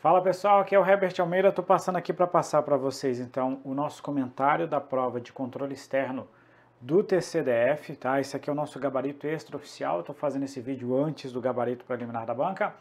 Fala pessoal, aqui é o Herbert Almeida, estou passando aqui para passar para vocês então o nosso comentário da prova de controle externo do TCDF, tá? Esse aqui é o nosso gabarito extraoficial, estou fazendo esse vídeo antes do gabarito preliminar da banca,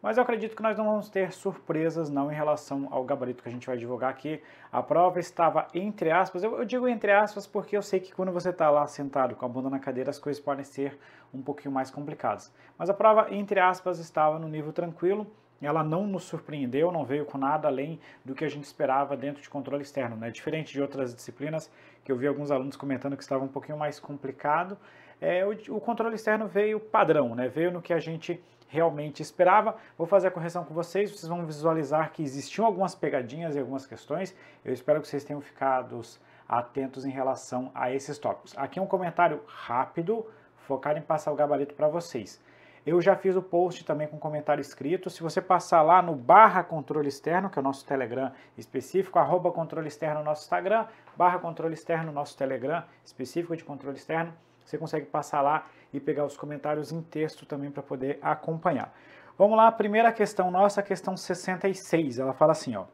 mas eu acredito que nós não vamos ter surpresas não em relação ao gabarito que a gente vai divulgar aqui. A prova estava entre aspas, eu, digo entre aspas porque eu sei que quando você está lá sentado com a bunda na cadeira as coisas podem ser um pouquinho mais complicadas, mas a prova entre aspas estava no nível tranquilo, ela não nos surpreendeu, não veio com nada além do que a gente esperava dentro de controle externo. Né? Diferente de outras disciplinas, que eu vi alguns alunos comentando que estava um pouquinho mais complicado, é, o, o, controle externo veio padrão, né? veio no que a gente realmente esperava. Vou fazer a correção com vocês, vocês vão visualizar que existiam algumas pegadinhas e algumas questões. Eu espero que vocês tenham ficado atentos em relação a esses tópicos. Aqui um comentário rápido, focado em passar o gabarito para vocês. Eu já fiz o post também com comentário escrito. Se você passar lá no barra controle externo, que é o nosso Telegram específico, arroba controle externo no nosso Instagram, barra controle externo nosso Telegram específico de controle externo, você consegue passar lá e pegar os comentários em texto também para poder acompanhar. Vamos lá, a primeira questão nossa, a questão 66. Ela fala assim, ó.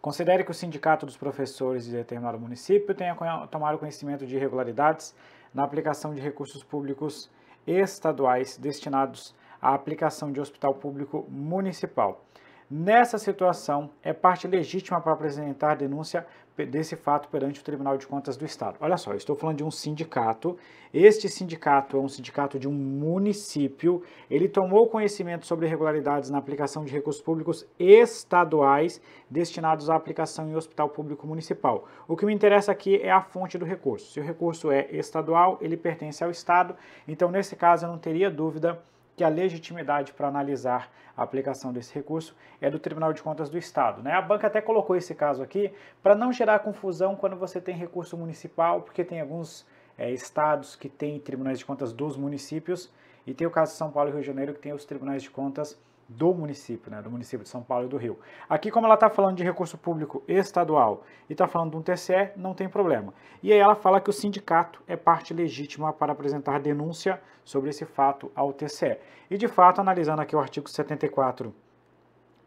Considere que o sindicato dos professores de determinado município tenha tomado conhecimento de irregularidades na aplicação de recursos públicos estaduais destinados à aplicação de hospital público municipal. Nessa situação, é parte legítima para apresentar denúncia desse fato perante o Tribunal de Contas do Estado. Olha só, estou falando de um sindicato. Este sindicato é um sindicato de um município. Ele tomou conhecimento sobre irregularidades na aplicação de recursos públicos estaduais destinados à aplicação em hospital público municipal. O que me interessa aqui é a fonte do recurso. Se o recurso é estadual, ele pertence ao Estado. Então, nesse caso, eu não teria dúvida que a legitimidade para analisar a aplicação desse recurso é do Tribunal de Contas do Estado. Né? A banca até colocou esse caso aqui para não gerar confusão quando você tem recurso municipal, porque tem alguns é, estados que têm tribunais de contas dos municípios, e tem o caso de São Paulo e Rio de Janeiro que tem os tribunais de contas do município, né, do município de São Paulo e do Rio. Aqui, como ela está falando de recurso público estadual e está falando de um TCE, não tem problema. E aí ela fala que o sindicato é parte legítima para apresentar denúncia sobre esse fato ao TCE. E de fato, analisando aqui o artigo 74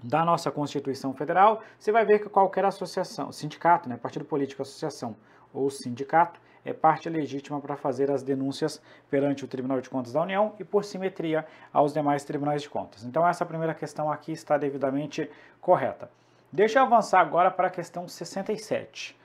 da nossa Constituição Federal, você vai ver que qualquer associação, sindicato, né, partido político, associação ou sindicato, é parte legítima para fazer as denúncias perante o Tribunal de Contas da União e por simetria aos demais tribunais de contas. Então essa primeira questão aqui está devidamente correta. Deixa eu avançar agora para a questão 67.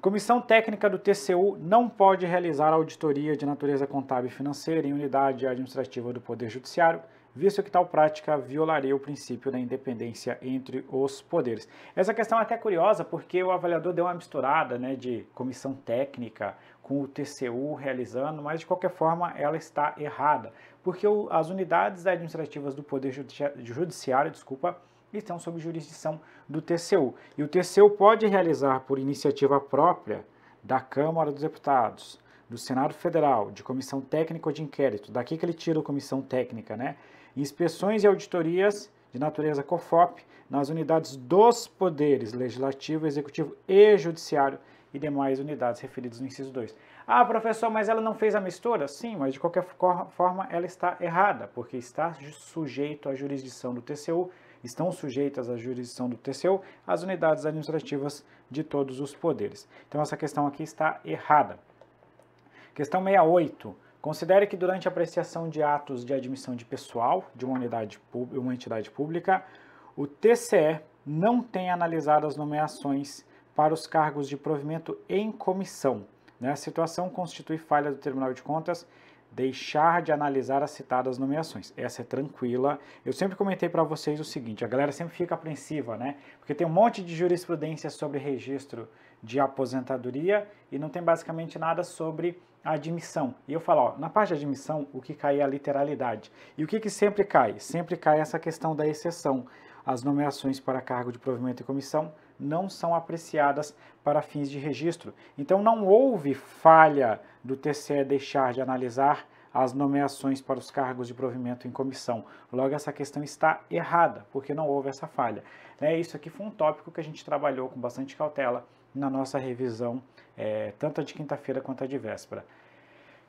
Comissão técnica do TCU não pode realizar auditoria de natureza contábil e financeira em unidade administrativa do Poder Judiciário visto que tal prática violaria o princípio da independência entre os poderes. Essa questão é até curiosa porque o avaliador deu uma misturada né, de comissão técnica com o TCU realizando, mas de qualquer forma ela está errada, porque o, as unidades administrativas do Poder Judiciário, desculpa, estão sob jurisdição do TCU. E o TCU pode realizar por iniciativa própria da Câmara dos Deputados, do Senado Federal, de comissão técnica ou de inquérito. Daqui que ele tira a comissão técnica, né? inspeções e auditorias de natureza COFOP nas unidades dos poderes legislativo, executivo e judiciário e demais unidades referidas no inciso 2. Ah, professor, mas ela não fez a mistura? Sim, mas de qualquer forma ela está errada, porque está sujeito à jurisdição do TCU, estão sujeitas à jurisdição do TCU as unidades administrativas de todos os poderes. Então essa questão aqui está errada. Questão 68. Considere que durante a apreciação de atos de admissão de pessoal de uma, unidade, uma entidade pública, o TCE não tem analisado as nomeações para os cargos de provimento em comissão. Né, a situação constitui falha do Tribunal de Contas deixar de analisar as citadas nomeações. Essa é tranquila. Eu sempre comentei para vocês o seguinte, a galera sempre fica apreensiva, né? Porque tem um monte de jurisprudência sobre registro de aposentadoria e não tem basicamente nada sobre a admissão. E eu falo, ó, na parte de admissão, o que cai é a literalidade. E o que, que sempre cai? Sempre cai essa questão da exceção. As nomeações para cargo de provimento e comissão não são apreciadas para fins de registro. Então não houve falha do TCE deixar de analisar as nomeações para os cargos de provimento em comissão. Logo, essa questão está errada, porque não houve essa falha. É, isso aqui foi um tópico que a gente trabalhou com bastante cautela na nossa revisão, é, tanto a de quinta-feira quanto a de véspera.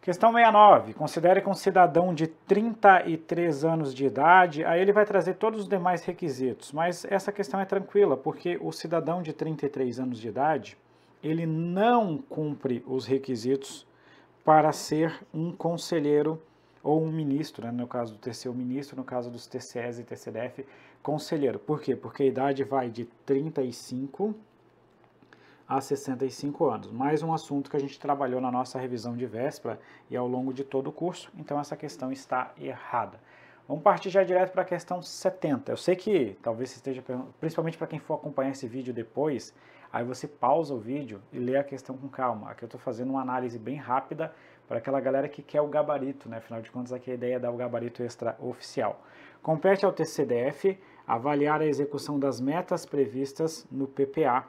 Questão 69. Considere que um cidadão de 33 anos de idade, aí ele vai trazer todos os demais requisitos, mas essa questão é tranquila, porque o cidadão de 33 anos de idade, ele não cumpre os requisitos para ser um conselheiro ou um ministro, né? no caso do TCU ministro, no caso dos TCEs e TCDF, conselheiro. Por quê? Porque a idade vai de 35 a 65 anos. Mais um assunto que a gente trabalhou na nossa revisão de véspera e ao longo de todo o curso, então essa questão está errada. Vamos partir já direto para a questão 70. Eu sei que talvez você esteja, principalmente para quem for acompanhar esse vídeo depois, aí você pausa o vídeo e lê a questão com calma. Aqui eu estou fazendo uma análise bem rápida para aquela galera que quer o gabarito, né? Afinal de contas, aqui a ideia é dar o gabarito extra oficial. Compete ao TCDF avaliar a execução das metas previstas no PPA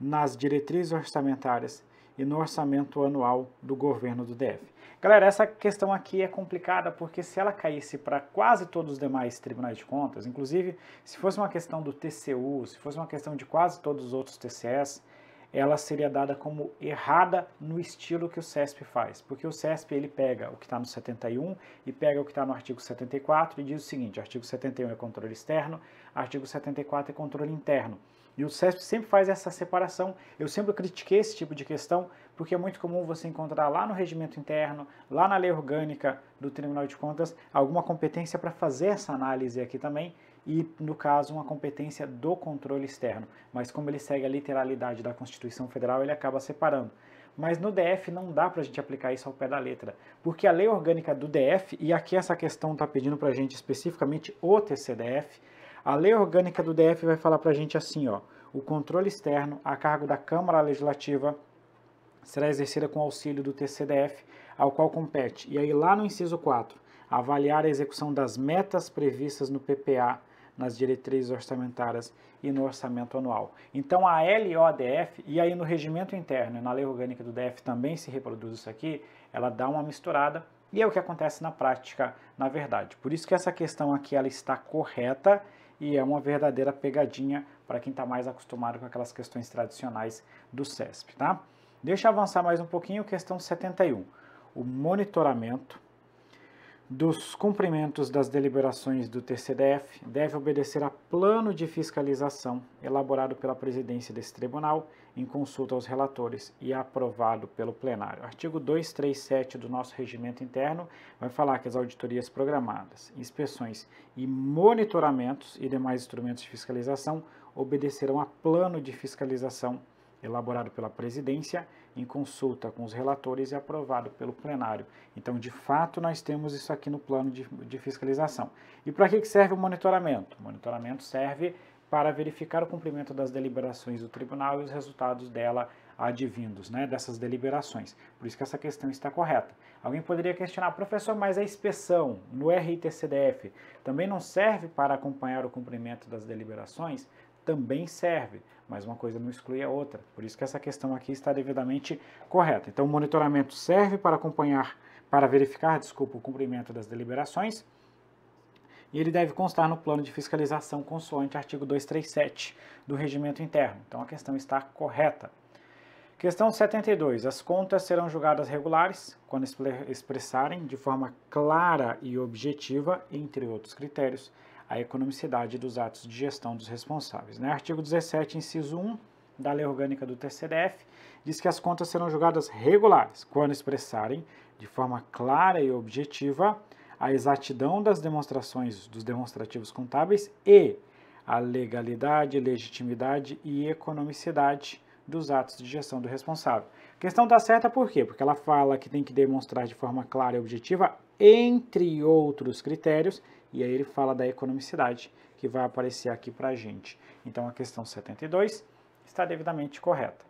nas diretrizes orçamentárias e no orçamento anual do governo do DF. Galera, essa questão aqui é complicada porque se ela caísse para quase todos os demais tribunais de contas, inclusive se fosse uma questão do TCU, se fosse uma questão de quase todos os outros TCS, ela seria dada como errada no estilo que o CESP faz, porque o CESP ele pega o que está no 71 e pega o que está no artigo 74 e diz o seguinte: artigo 71 é controle externo, artigo 74 é controle interno. E o CESP sempre faz essa separação. Eu sempre critiquei esse tipo de questão, porque é muito comum você encontrar lá no regimento interno, lá na lei orgânica do Tribunal de Contas, alguma competência para fazer essa análise aqui também, e, no caso, uma competência do controle externo. Mas como ele segue a literalidade da Constituição Federal, ele acaba separando. Mas no DF não dá para a gente aplicar isso ao pé da letra, porque a lei orgânica do DF, e aqui essa questão está pedindo para a gente especificamente o TCDF, a lei orgânica do DF vai falar para a gente assim, ó, o controle externo a cargo da Câmara Legislativa será exercida com auxílio do TCDF, ao qual compete. E aí lá no inciso 4, avaliar a execução das metas previstas no PPA, nas diretrizes orçamentárias e no orçamento anual. Então a LODF, e aí no regimento interno, na lei orgânica do DF também se reproduz isso aqui, ela dá uma misturada e é o que acontece na prática, na verdade. Por isso que essa questão aqui ela está correta e é uma verdadeira pegadinha para quem está mais acostumado com aquelas questões tradicionais do CESP, tá? Deixa eu avançar mais um pouquinho, questão 71. O monitoramento dos cumprimentos das deliberações do TCDF deve obedecer a plano de fiscalização elaborado pela presidência desse tribunal em consulta aos relatores e aprovado pelo plenário. Artigo 237 do nosso regimento interno vai falar que as auditorias programadas, inspeções e monitoramentos e demais instrumentos de fiscalização obedecerão a plano de fiscalização elaborado pela presidência em consulta com os relatores e aprovado pelo plenário. Então, de fato, nós temos isso aqui no plano de, de fiscalização. E para que serve o monitoramento? O monitoramento serve para verificar o cumprimento das deliberações do tribunal e os resultados dela advindos, né, dessas deliberações. Por isso que essa questão está correta. Alguém poderia questionar, professor, mas a inspeção no RITCDF também não serve para acompanhar o cumprimento das deliberações? também serve, mas uma coisa não exclui a outra. Por isso que essa questão aqui está devidamente correta. Então, o monitoramento serve para acompanhar, para verificar, desculpa, o cumprimento das deliberações e ele deve constar no plano de fiscalização consoante artigo 237 do regimento interno. Então, a questão está correta. Questão 72. As contas serão julgadas regulares quando expressarem de forma clara e objetiva, entre outros critérios, a economicidade dos atos de gestão dos responsáveis. Né? Artigo 17, inciso 1 da Lei Orgânica do TCDF, diz que as contas serão julgadas regulares quando expressarem, de forma clara e objetiva, a exatidão das demonstrações dos demonstrativos contábeis e a legalidade, legitimidade e economicidade dos atos de gestão do responsável. A questão está certa por quê? Porque ela fala que tem que demonstrar de forma clara e objetiva, entre outros critérios, e aí ele fala da economicidade, que vai aparecer aqui para a gente. Então a questão 72 está devidamente correta.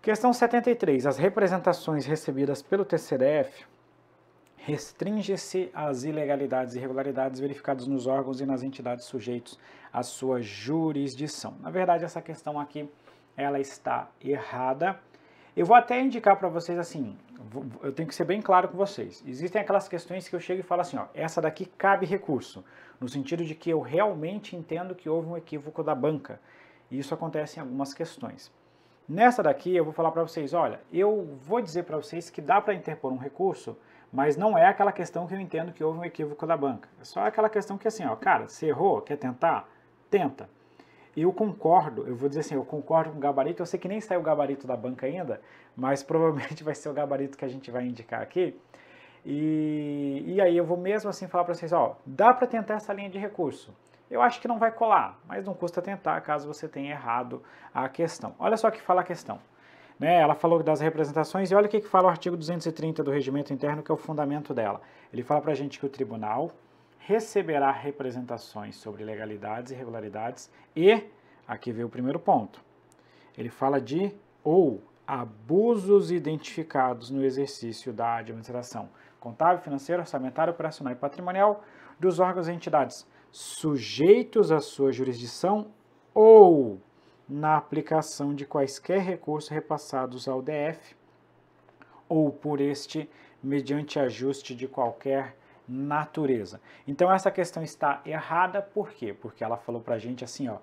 Questão 73. As representações recebidas pelo TCDF restringe-se às ilegalidades e irregularidades verificadas nos órgãos e nas entidades sujeitos à sua jurisdição. Na verdade, essa questão aqui ela está errada eu vou até indicar para vocês assim, eu tenho que ser bem claro com vocês. Existem aquelas questões que eu chego e falo assim, ó, essa daqui cabe recurso, no sentido de que eu realmente entendo que houve um equívoco da banca. E isso acontece em algumas questões. Nessa daqui eu vou falar para vocês, olha, eu vou dizer para vocês que dá para interpor um recurso, mas não é aquela questão que eu entendo que houve um equívoco da banca. É só aquela questão que assim, ó, cara, você errou, quer tentar? Tenta eu concordo, eu vou dizer assim, eu concordo com o gabarito, eu sei que nem saiu o gabarito da banca ainda, mas provavelmente vai ser o gabarito que a gente vai indicar aqui. E, e aí eu vou mesmo assim falar para vocês, ó, dá para tentar essa linha de recurso. Eu acho que não vai colar, mas não custa tentar caso você tenha errado a questão. Olha só o que fala a questão. Né, ela falou das representações e olha o que, que fala o artigo 230 do Regimento Interno, que é o fundamento dela. Ele fala para a gente que o tribunal receberá representações sobre legalidades e irregularidades e, aqui vem o primeiro ponto, ele fala de ou abusos identificados no exercício da administração contábil, financeira, orçamentária, operacional e patrimonial dos órgãos e entidades sujeitos à sua jurisdição ou na aplicação de quaisquer recursos repassados ao DF ou por este mediante ajuste de qualquer natureza. Então essa questão está errada, por quê? Porque ela falou para a gente assim, ó,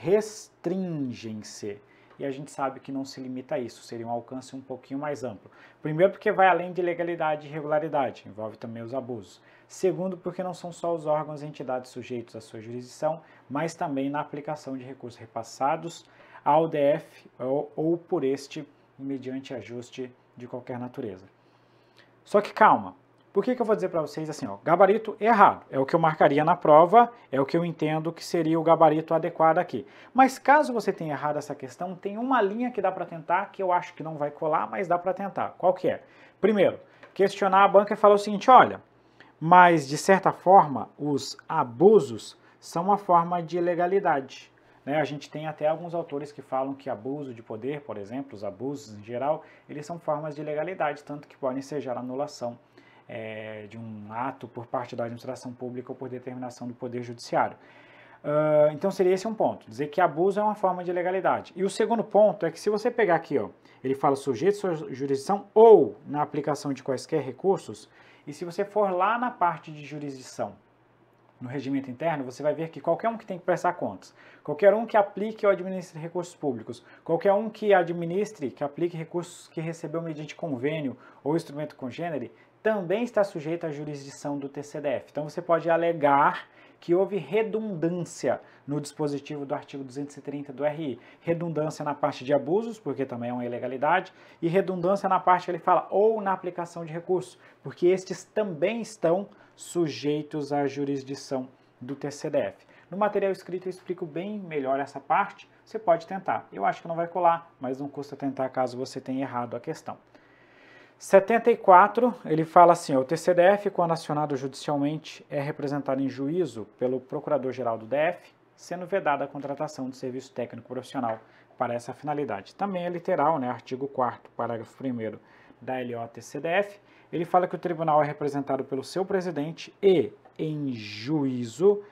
restringem-se. E a gente sabe que não se limita a isso, seria um alcance um pouquinho mais amplo. Primeiro, porque vai além de legalidade e regularidade, envolve também os abusos. Segundo, porque não são só os órgãos e entidades sujeitos à sua jurisdição, mas também na aplicação de recursos repassados ao DF ou, ou por este mediante ajuste de qualquer natureza. Só que calma, por que, que eu vou dizer para vocês assim, ó, gabarito errado, é o que eu marcaria na prova, é o que eu entendo que seria o gabarito adequado aqui. Mas caso você tenha errado essa questão, tem uma linha que dá para tentar, que eu acho que não vai colar, mas dá para tentar. Qual que é? Primeiro, questionar a banca e falar o seguinte, olha, mas de certa forma os abusos são uma forma de ilegalidade. Né? A gente tem até alguns autores que falam que abuso de poder, por exemplo, os abusos em geral, eles são formas de ilegalidade, tanto que podem ser anulação é, de um ato por parte da administração pública ou por determinação do Poder Judiciário. Uh, então seria esse um ponto, dizer que abuso é uma forma de ilegalidade. E o segundo ponto é que se você pegar aqui, ó, ele fala sujeito sua jurisdição ou na aplicação de quaisquer recursos, e se você for lá na parte de jurisdição, no regimento interno, você vai ver que qualquer um que tem que prestar contas, qualquer um que aplique ou administre recursos públicos, qualquer um que administre, que aplique recursos que recebeu mediante convênio ou instrumento congênere, também está sujeito à jurisdição do TCDF. Então você pode alegar que houve redundância no dispositivo do artigo 230 do RI. Redundância na parte de abusos, porque também é uma ilegalidade, e redundância na parte que ele fala ou na aplicação de recursos, porque estes também estão sujeitos à jurisdição do TCDF. No material escrito eu explico bem melhor essa parte, você pode tentar. Eu acho que não vai colar, mas não custa tentar caso você tenha errado a questão. 74, ele fala assim: o TCDF, quando acionado judicialmente, é representado em juízo pelo Procurador-Geral do DF, sendo vedada a contratação de serviço técnico profissional para essa finalidade. Também é literal, né? Artigo 4, parágrafo 1 da LOTCDF. Ele fala que o tribunal é representado pelo seu presidente e, em juízo,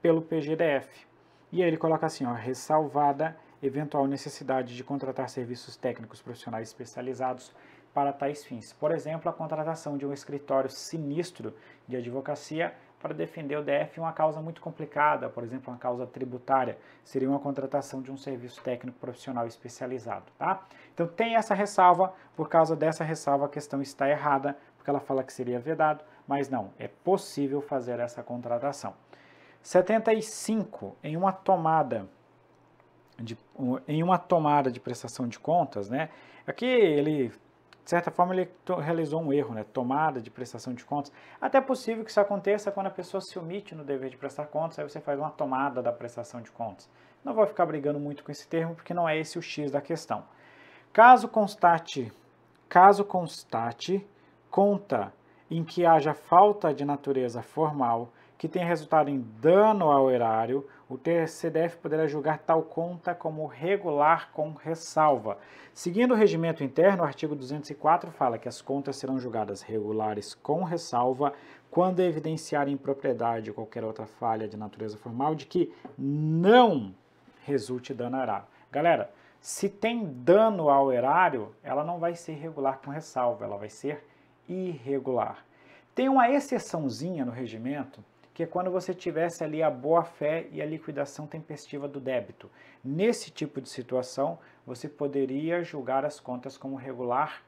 pelo PGDF. E aí ele coloca assim: ó, ressalvada eventual necessidade de contratar serviços técnicos profissionais especializados para tais fins. Por exemplo, a contratação de um escritório sinistro de advocacia para defender o DF é uma causa muito complicada, por exemplo, uma causa tributária, seria uma contratação de um serviço técnico profissional especializado, tá? Então tem essa ressalva, por causa dessa ressalva a questão está errada, porque ela fala que seria vedado, mas não, é possível fazer essa contratação. 75 em uma tomada de, em uma tomada de prestação de contas, né? Aqui ele de certa forma, ele realizou um erro, né? tomada de prestação de contas. Até é possível que isso aconteça quando a pessoa se omite no dever de prestar contas, aí você faz uma tomada da prestação de contas. Não vou ficar brigando muito com esse termo, porque não é esse o X da questão. Caso constate, caso constate conta em que haja falta de natureza formal que tenha resultado em dano ao erário, o TCDF poderá julgar tal conta como regular com ressalva. Seguindo o regimento interno, o artigo 204 fala que as contas serão julgadas regulares com ressalva quando evidenciarem propriedade, ou qualquer outra falha de natureza formal de que não resulte dano ao erário. Galera, se tem dano ao erário, ela não vai ser regular com ressalva, ela vai ser irregular. Tem uma exceçãozinha no regimento que é quando você tivesse ali a boa-fé e a liquidação tempestiva do débito. Nesse tipo de situação, você poderia julgar as contas como regular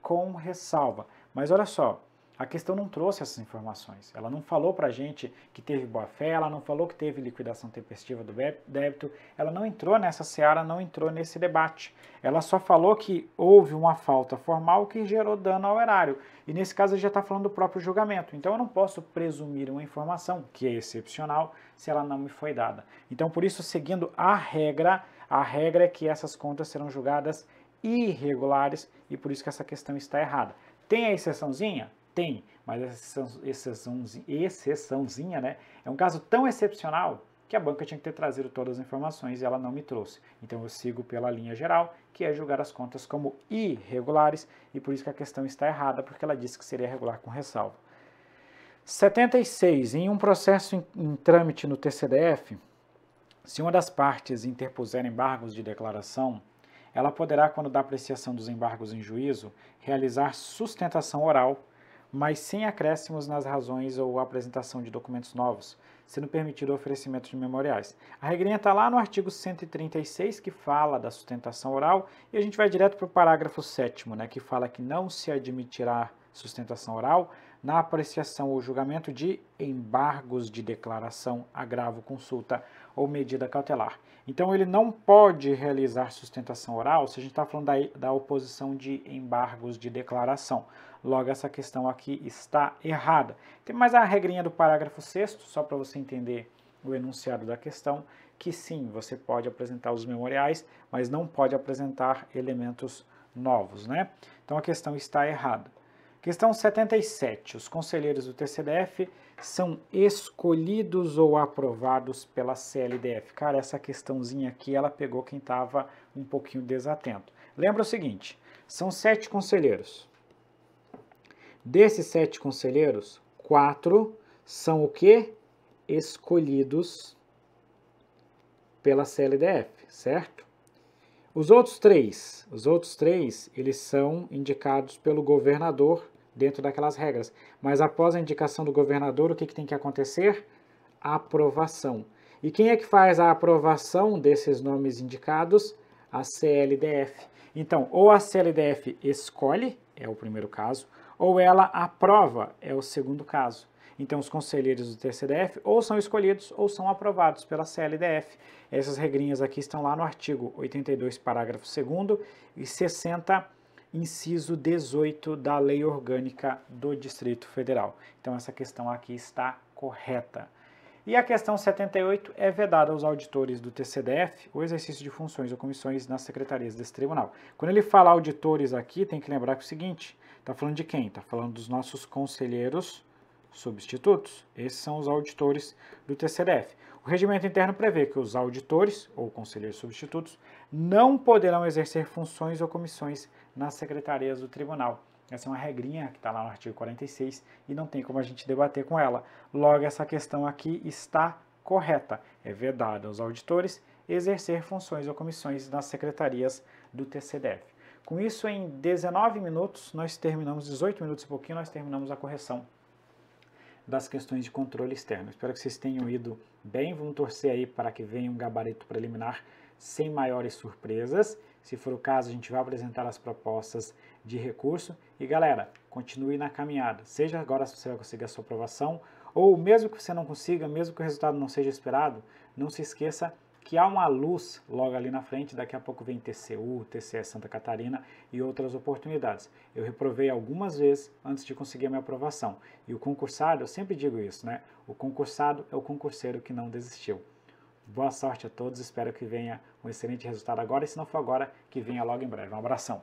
com ressalva. Mas olha só, a questão não trouxe essas informações. Ela não falou para a gente que teve boa-fé, ela não falou que teve liquidação tempestiva do débito, ela não entrou nessa seara, não entrou nesse debate. Ela só falou que houve uma falta formal que gerou dano ao erário. E nesse caso já está falando do próprio julgamento. Então eu não posso presumir uma informação, que é excepcional, se ela não me foi dada. Então por isso, seguindo a regra, a regra é que essas contas serão julgadas irregulares e por isso que essa questão está errada. Tem a exceçãozinha? Tem, mas exceçãozinha, né? É um caso tão excepcional que a banca tinha que ter trazido todas as informações e ela não me trouxe. Então eu sigo pela linha geral, que é julgar as contas como irregulares, e por isso que a questão está errada, porque ela disse que seria regular com ressalva. 76. Em um processo em, em trâmite no TCDF, se uma das partes interpuser embargos de declaração, ela poderá, quando dá apreciação dos embargos em juízo, realizar sustentação oral mas sem acréscimos nas razões ou apresentação de documentos novos, sendo permitido o oferecimento de memoriais. A regrinha está lá no artigo 136, que fala da sustentação oral, e a gente vai direto para o parágrafo 7, né, que fala que não se admitirá sustentação oral na apreciação ou julgamento de embargos de declaração, agravo, consulta ou medida cautelar. Então, ele não pode realizar sustentação oral se a gente está falando da, da oposição de embargos de declaração. Logo, essa questão aqui está errada. Tem mais a regrinha do parágrafo 6, só para você entender o enunciado da questão, que sim, você pode apresentar os memoriais, mas não pode apresentar elementos novos, né? Então, a questão está errada. Questão 77. Os conselheiros do TCDF são escolhidos ou aprovados pela CLDF? Cara, essa questãozinha aqui, ela pegou quem estava um pouquinho desatento. Lembra o seguinte, são sete conselheiros. Desses sete conselheiros, quatro são o quê? Escolhidos pela CLDF, certo? Os outros três, os outros três, eles são indicados pelo governador dentro daquelas regras. Mas após a indicação do governador, o que, que tem que acontecer? A aprovação. E quem é que faz a aprovação desses nomes indicados? A CLDF. Então, ou a CLDF escolhe, é o primeiro caso, ou ela aprova, é o segundo caso. Então, os conselheiros do TCDF ou são escolhidos ou são aprovados pela CLDF. Essas regrinhas aqui estão lá no artigo 82, parágrafo 2 e 60, inciso 18 da Lei Orgânica do Distrito Federal. Então, essa questão aqui está correta. E a questão 78 é vedada aos auditores do TCDF o exercício de funções ou comissões nas secretarias desse tribunal. Quando ele fala auditores aqui, tem que lembrar que é o seguinte: está falando de quem? Está falando dos nossos conselheiros substitutos. Esses são os auditores do TCDF. O regimento interno prevê que os auditores, ou conselheiros substitutos, não poderão exercer funções ou comissões nas secretarias do tribunal. Essa é uma regrinha que está lá no artigo 46 e não tem como a gente debater com ela. Logo, essa questão aqui está correta. É vedado aos auditores exercer funções ou comissões nas secretarias do TCDF. Com isso, em 19 minutos, nós terminamos, 18 minutos e pouquinho, nós terminamos a correção das questões de controle externo. Espero que vocês tenham ido bem. Vamos torcer aí para que venha um gabarito preliminar sem maiores surpresas. Se for o caso, a gente vai apresentar as propostas de recurso. E galera, continue na caminhada. Seja agora se você vai conseguir a sua aprovação, ou mesmo que você não consiga, mesmo que o resultado não seja esperado, não se esqueça que há uma luz logo ali na frente, daqui a pouco vem TCU, TCE Santa Catarina e outras oportunidades. Eu reprovei algumas vezes antes de conseguir a minha aprovação. E o concursado, eu sempre digo isso, né? O concursado é o concurseiro que não desistiu. Boa sorte a todos, espero que venha um excelente resultado agora e se não for agora, que venha logo em breve. Um abração.